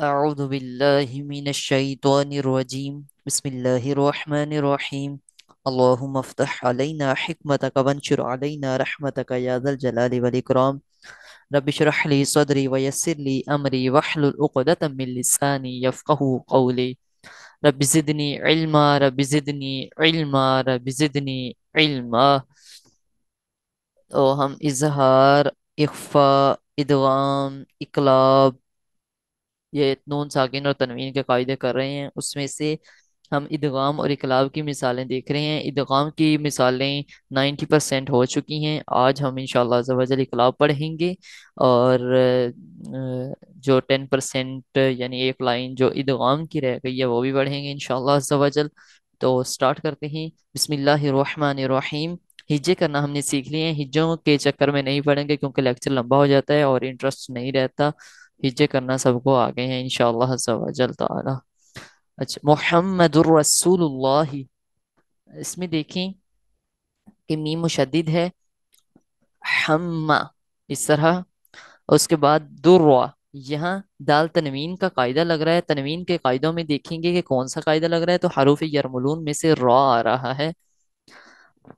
أعوذ بالله من الشيطان الرجيم بسم الله الرحمن الرحيم اللهم افتح علينا حكمتك وانشر علينا رحمتك يا ذا الجلال والإكرام رب اشرح لي صدري ويسر لي أمري واحلل عقدة من لساني يفقه قولي رب زدني علما رب زدني علما رب زدني علما तो हम इजहार इख्फा इदवाम इकलाब ये नून साकिन और तनवीन के कायदे कर रहे हैं उसमें से हम इदगाम और इकलाब की मिसालें देख रहे हैं इदगाम की मिसालें नाइन्टी परसेंट हो चुकी हैं आज हम इन अज़्ज़वजल इकलाब पढ़ेंगे और जो टेन परसेंट यानी एक लाइन जो इदगाम की रह गई है वो भी पढ़ेंगे इन अज़्ज़वजल तो स्टार्ट करते हैं बिसमीम हिज्जे करना हमने सीख लिए हैं हिज्जों के चक्कर में नहीं पढ़ेंगे क्योंकि लेक्चर लंबा हो जाता है और इंटरेस्ट नहीं रहता हिज्जे करना सबको आ गए हैं इनशाला शजल अच्छा मोहम्मद इसमें देखें कि मीम मुशद है हम्मा इस तरह उसके बाद दुर यहाँ दाल तनवीन का कायदा लग रहा है तनवीन के कायदों में देखेंगे कि कौन सा कायदा लग रहा है तो हरूफ यरमलून में से रॉ आ रहा है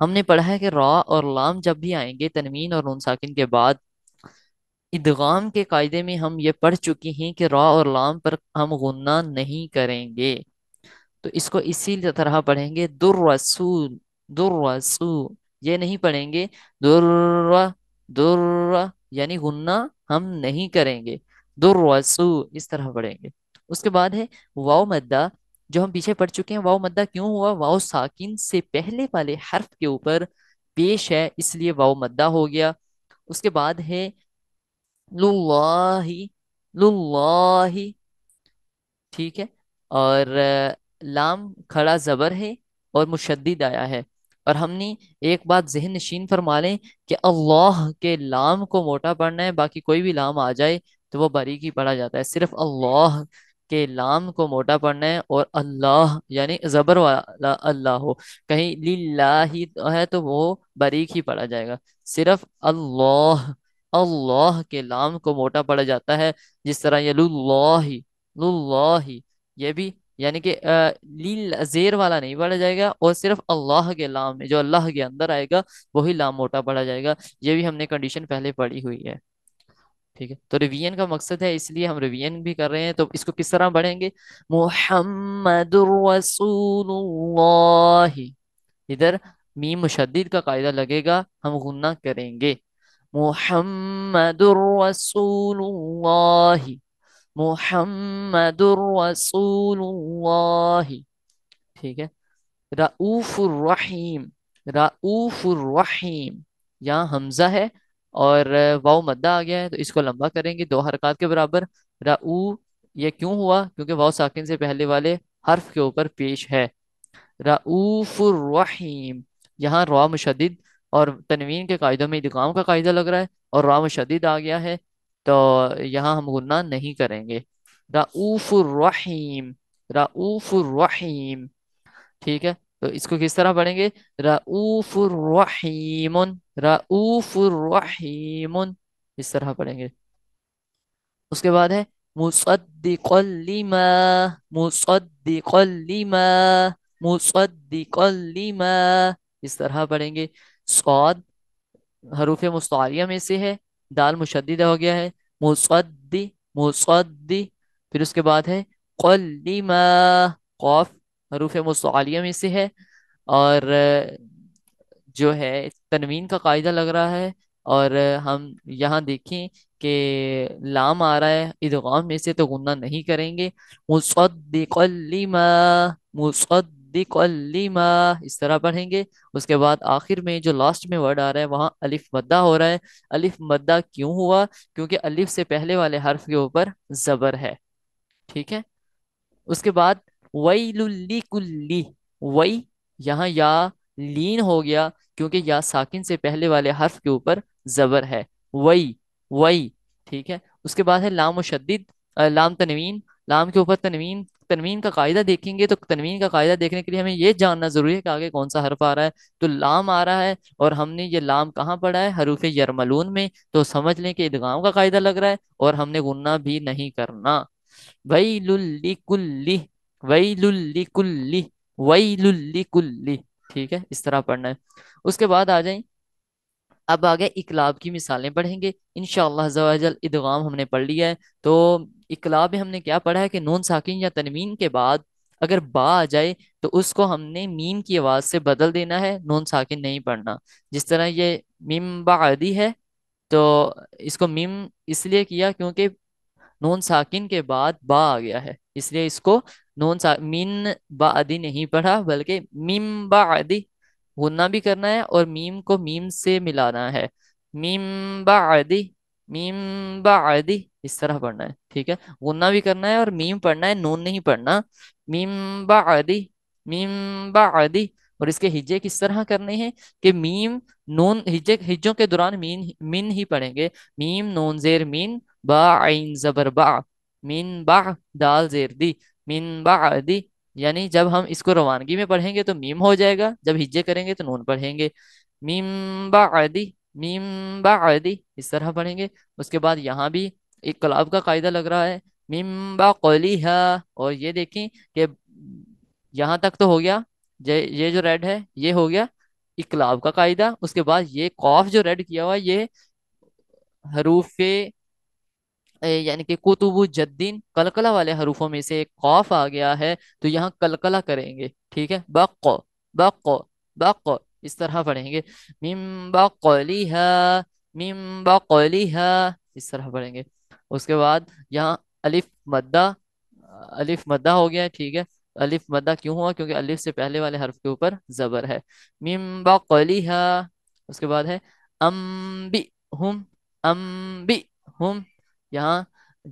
हमने पढ़ा है कि रा और लाम जब भी आएंगे तनवीन और उन साकिन के बाद इदगाम के कायदे में हम ये पढ़ चुके हैं कि रा और लाम पर हम गुन्ना नहीं करेंगे तो इसको इसी तरह पढ़ेंगे दुर्रसू दुर्रसू ये नहीं पढ़ेंगे दुर्र दुर्र यानी गुन्ना हम नहीं करेंगे दुर्रसू इस तरह पढ़ेंगे उसके बाद है वाव मद्दा जो हम पीछे पढ़ चुके हैं वाव मद्दा क्यों हुआ वाव साकिन से पहले वाले हर्फ के ऊपर पेश है इसलिए वाव मद्दा हो गया उसके बाद है लुल्लाही लुल्लाही ठीक है और लाम खड़ा ज़बर है और मुशद्द आया है और हमने एक बात जहन नशीन फरमा लें कि अल्लाह के लाम को मोटा पढ़ना है बाकी कोई भी लाम आ जाए तो वो बारीकी पढ़ा जाता है सिर्फ अल्लाह के लाम को मोटा पढ़ना है और अल्लाह यानी ज़बर वाला अल्लाह हो कहीं लीला ही है तो वो बारीक ही पढ़ा जाएगा सिर्फ अल्लाह अल्लाह के लाम को मोटा पड़ा जाता है जिस तरह ये लुल्लाही लुल्लाही ये भी यानी कि लील जेर वाला नहीं पढ़ा जाएगा और सिर्फ अल्लाह के लाम में जो अल्लाह के अंदर आएगा वही लाम मोटा पढ़ा जाएगा ये भी हमने कंडीशन पहले पढ़ी हुई है ठीक है तो रिवीजन का मकसद है इसलिए हम रिवीजन भी कर रहे हैं तो इसको किस तरह पढ़ेंगे मोहम्मद इधर मीम मुशद का कायदा लगेगा हम गुना करेंगे محمد رسول الله محمد الله ठीक है रऊफ़ुर्रहीम रहीम यहाँ हमजा है और वाव मद्दा आ गया है तो इसको लंबा करेंगे दो हरकत के बराबर रऊ ये क्यों हुआ क्योंकि वाव साकिन से पहले वाले हर्फ के ऊपर पेश है रहीम यहाँ रॉ मुशद और तनवीन के कायदों में इदगाम का कायदा लग रहा है और राम शदीद आ गया है तो यहाँ हम गुना नहीं करेंगे रऊफ़ुर्रहीम रऊफ़ुर्रहीम ठीक है तो इसको किस तरह पढ़ेंगे रऊफ़ुर्रहीम रऊफ़ुर्रहीम इस तरह पढ़ेंगे उसके बाद है मुसद्दिकल्लिमा मुसद्दिकल्लिमा मुसद्दिकल्लिमा इस तरह पढ़ेंगे स्वाद हरूफ मुस्तारिया में से है दाल मुशद हो गया है मुसद्दी मुसद्दी फिर उसके बाद है कलिमा कौफ हरूफ मुस्तारिया में से है और जो है तनवीन का कायदा लग रहा है और हम यहाँ देखें कि लाम आ रहा है इदगाम में से तो गुना नहीं करेंगे मुसद्दिकलिमा मुसद्द मुसद्दिकलिमा इस तरह पढ़ेंगे उसके बाद आखिर में जो लास्ट में वर्ड आ रहा है वहाँ अलिफ मद्दा हो रहा है अलिफ मद्दा क्यों हुआ क्योंकि अलिफ से पहले वाले हर्फ के ऊपर ज़बर है ठीक है उसके बाद वही कुल्ली वई यहाँ या लीन हो गया क्योंकि या साकिन से पहले वाले हर्फ के ऊपर ज़बर है वई वई ठीक है उसके बाद है लाम मुशद लाम तनवीन लाम के ऊपर तनवीन तनवीन का कायदा देखेंगे तो तनवीन का कायदा देखने के लिए हमें ये जानना ज़रूरी है कि आगे कौन सा हरफ आ रहा है तो लाम आ रहा है और हमने ये लाम कहाँ पढ़ा है हरूफ यरमलून में तो समझ लें कि ईदगाह का कायदा लग रहा है और हमने गुन्ना भी नहीं करना वही लुल्ली कुल्ली वही लुल्ली कुल्ली वही लुल्ली कुल्ली ठीक है इस तरह पढ़ना है उसके बाद आ जाए अब आ गया इकलाब की मिसालें पढ़ेंगे इनशालाजल इदगाम हमने पढ़ लिया है तो इकलाब में हमने क्या पढ़ा है कि नून साकिन या तनवीन के बाद अगर बा आ जाए तो उसको हमने मीम की आवाज़ से बदल देना है नून साकिन नहीं पढ़ना जिस तरह ये मीम बादी है तो इसको मीम इसलिए किया क्योंकि नून साकिन के बाद बा आ गया है इसलिए इसको नून सा मीन बादी नहीं पढ़ा बल्कि मीम बादी गुना भी करना है और मीम को मीम से मिलाना है मीम बादी मीम बादी इस तरह पढ़ना है ठीक है गुना भी करना है और मीम पढ़ना है नून नहीं पढ़ना मीम बादी मीम बादी और इसके हिज्जे किस तरह करने हैं कि मीम नून हिज्जे हिज्जों के दौरान मीन मीन ही पढ़ेंगे मीम नून जेर मीन बा आइन जबर बा मीन बा दाल जेर दी मीन बा आदि यानी जब हम इसको रवानगी में पढ़ेंगे तो मीम हो जाएगा जब हिज्जे करेंगे तो नून पढ़ेंगे मीम बादी मीम बादी इस तरह पढ़ेंगे उसके बाद यहाँ भी एक कलाब का कायदा लग रहा है मीम बा और ये देखें कि यहाँ तक तो हो गया ये जो रेड है ये हो गया इकलाब का कायदा उसके बाद ये कॉफ जो रेड किया हुआ ये हरूफ यानी कि जद्दीन कलकला वाले हरूफों में से एक खौफ आ गया है तो यहाँ कलकला करेंगे ठीक है बको बको बको इस तरह पढ़ेंगे मिम मिम इस तरह पढ़ेंगे उसके बाद यहाँ अलिफ मद्दा अलिफ मद्दा हो गया ठीक है अलिफ मद्दा क्यों हुआ क्योंकि अलिफ से पहले वाले हर्फ के ऊपर जबर है मिम बकौली है उसके बाद है अम्बी हम अम्बी हम यहाँ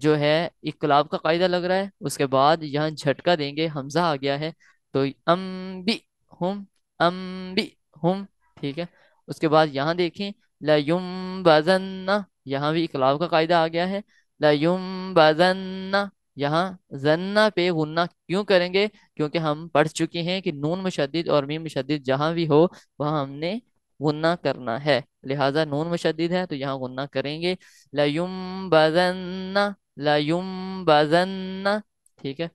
जो है इकलाब का कायदा लग रहा है उसके बाद यहाँ झटका देंगे हमजा आ गया है तो अम बी हम अम बी हम ठीक है उसके बाद यहाँ देखें लयुम बजन्ना यहाँ भी इकलाब का कायदा आ गया है लयुम बजन्ना यहाँ जन्ना पे गुन्ना क्यों करेंगे क्योंकि हम पढ़ चुके हैं कि नून मुशद्द और मीम मुशद्द जहाँ भी हो वहाँ हमने गुन्ना करना है लिहाजा नून मुशद है तो यहाँ गुन्ना करेंगे लयुम बजन्ना लयुम बजन्ना ठीक है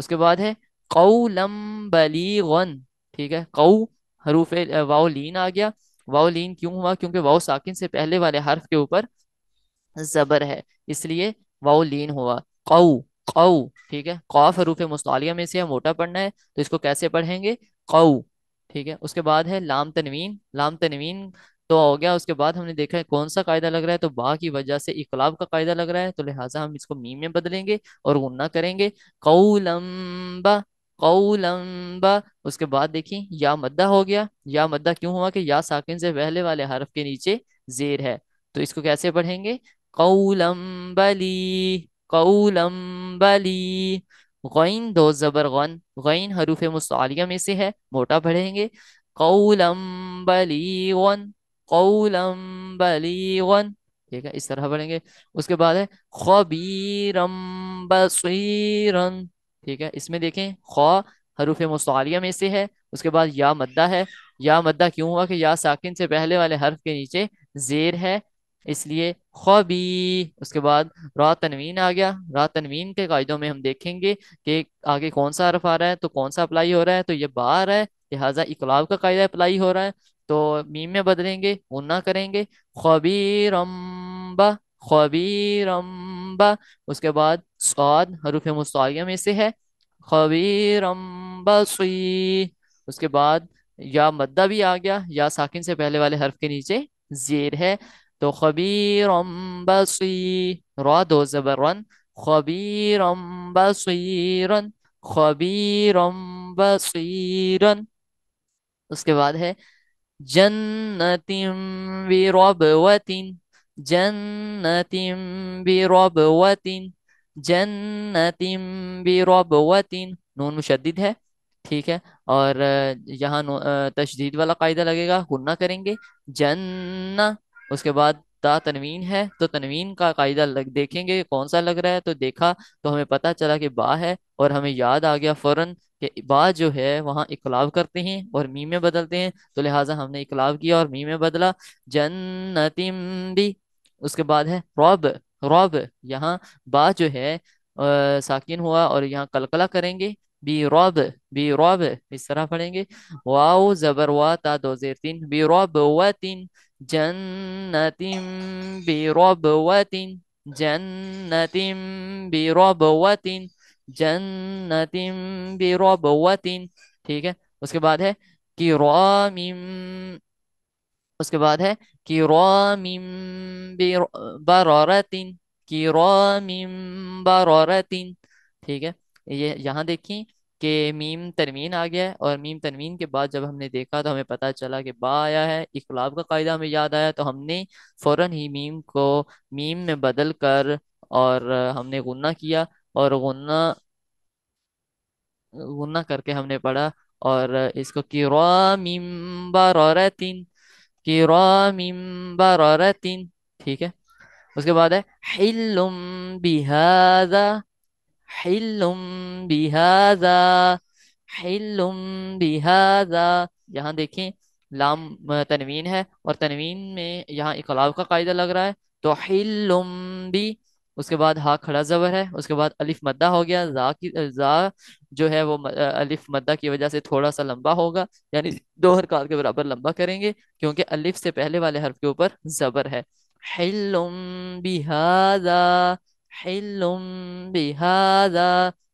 उसके बाद है कौलम बलीगन ठीक है कऊ हरूफ वाउलिन लीन आ गया वाउलिन लीन क्यों हुआ क्योंकि वाउ साकिन से पहले वाले हर्फ के ऊपर जबर है इसलिए वाउलिन लीन हुआ कऊ कऊ ठीक है कौफ हरूफ मुस्तालिया में से मोटा पढ़ना है तो इसको कैसे पढ़ेंगे कऊ ठीक है उसके बाद है लाम तनवीन लाम तनवीन तो हो गया उसके बाद हमने देखा है कौन सा कायदा लग रहा है तो बा की वजह से इकलाब का कायदा लग रहा है तो लिहाजा हम इसको मीम में बदलेंगे और गुन्ना करेंगे कौलम्बा कौलम्बा उसके बाद देखिए या मद्दा हो गया या मद्दा क्यों हुआ कि या साकिन से पहले वाले हरफ के नीचे जेर है तो इसको कैसे पढ़ेंगे कौलम्बली कौलम्बली गैन दो जबर गन गैन हरूफ मुस्तालिया में से है मोटा पढ़ेंगे कौलम बलीगन कौलम बलीगन ठीक है इस तरह पढ़ेंगे उसके बाद है खबीरम बसीरन ठीक है इसमें देखें ख्वा हरूफ मुस्तालिया में से है उसके बाद या मद्दा है या मद्दा क्यों हुआ कि या साकिन से पहले वाले हर्फ के नीचे जेर है इसलिए खबी उसके बाद रा तनवीन आ गया रा तनवीन के कायदों में हम देखेंगे कि आगे कौन सा अरफ आ रहा है तो कौन सा अप्लाई हो रहा है तो ये बार है लिहाजा इकलाब का कायदा अप्लाई हो रहा है तो मीम में बदलेंगे उन्ना करेंगे खबी रम्बा खबी रम्बा उसके बाद स्वाद हरूफ मुस्तिया में से है खबी रम्बा सुई उसके बाद या मद्दा भी आ गया या साकिन से पहले वाले हर्फ के नीचे जेर है तो खबीरम बसी रॉ दो जबर रन खबीरम बसीरन खबीरम बसीरन उसके बाद है जन्नतिम बिरबवतिन जन्नतिम बिरबवतिन जन्नतिम बिरबवतिन नून मुशद्दिद है ठीक है और यहाँ तशदीद वाला कायदा लगेगा गुन्ना करेंगे जन्ना उसके बाद ता तनवीन है तो तनवीन का कायदा लग देखेंगे कौन सा लग रहा है तो देखा तो हमें पता चला कि बा है और हमें याद आ गया फौरन कि बा जो है वहाँ इकलाब करते हैं और मी में बदलते हैं तो लिहाजा हमने इकलाब किया और मी में बदला जन्नतिम भी उसके बाद है रौब रौब यहाँ बा जो है आ, साकिन हुआ और यहाँ कलकला करेंगे बी रौब बी रौब इस तरह पढ़ेंगे वाओ जबर वा ता दो जेर तीन बी रौब व तीन جنة بربوة جنة بربوة जन्नत बिरोबवतिन ठीक है उसके बाद है किरामिम उसके बाद है कि किरामिम कि किरामिम बररतिन ठीक है ये यहाँ देखिए कि मीम तरमीन आ गया है और मीम तरमीन के बाद जब हमने देखा तो हमें पता चला कि बा आया है इकलाब का कायदा हमें याद आया तो हमने फ़ौरन ही मीम को मीम में बदल कर और हमने गुना किया और गुना गुना करके हमने पढ़ा और इसको कि बरारतिन किरामिम बरारतिन ठीक है उसके बाद है हिलुम बिहादा हिलुम बिहाजा हिलुम बिहाजा यहाँ देखें लाम तनवीन है और तनवीन में यहाँ इकलाब का कायदा लग रहा है तो हिलुम भी उसके बाद हा खड़ा जबर है उसके बाद अलिफ मद्दा हो गया जा की जा जो है वो अलिफ मद्दा की वजह से थोड़ा सा लंबा होगा यानी दो हर काल के बराबर लंबा करेंगे क्योंकि अलिफ से पहले वाले हर्फ के ऊपर जबर है हिलुम बिहाजा हिल्लुम बिहादा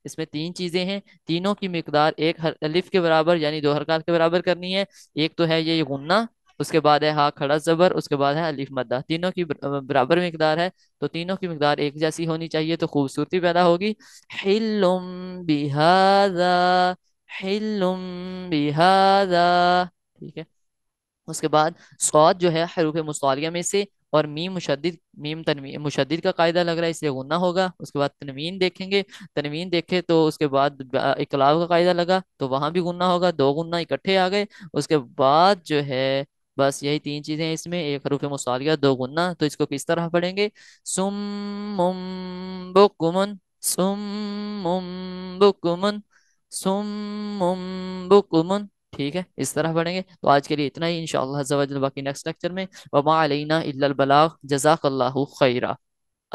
इसमें तीन चीज़ें हैं तीनों की मकदार एक हर अलिफ के बराबर यानी दो हरकत के बराबर करनी है एक तो है ये गुन्ना उसके बाद है हा खड़ा ज़बर उसके बाद है अलिफ मद्दा तीनों की बराबर मकदार है तो तीनों की मकदार एक जैसी होनी चाहिए तो खूबसूरती पैदा होगी हिलुम बिहादा हिलुम बिहादा ठीक है उसके बाद स्वाद जो है हरूफ मुस्तालिया में से और मीम मुशद मीम तनवी मुशद का कायदा लग रहा है इसलिए गुना होगा उसके बाद तनवीन देखेंगे तनवीन देखे तो उसके बाद इकलाब का कायदा लगा तो वहाँ भी गुना होगा दो गुना इकट्ठे आ गए उसके बाद जो है बस यही तीन चीज़ें हैं इसमें एक हरूफ मसालिया दो गुना तो इसको किस तरह पढ़ेंगे सुम सुमन बुकुमन सुम बुकुमन सुम ठीक है इस तरह पढ़ेंगे तो आज के लिए इतना ही इन बाकी नेक्स्ट लेक्चर में वमा अलैना इल्लल बलाग जजाकल्लाहु खैरा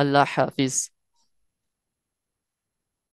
अल्लाह हाफिज़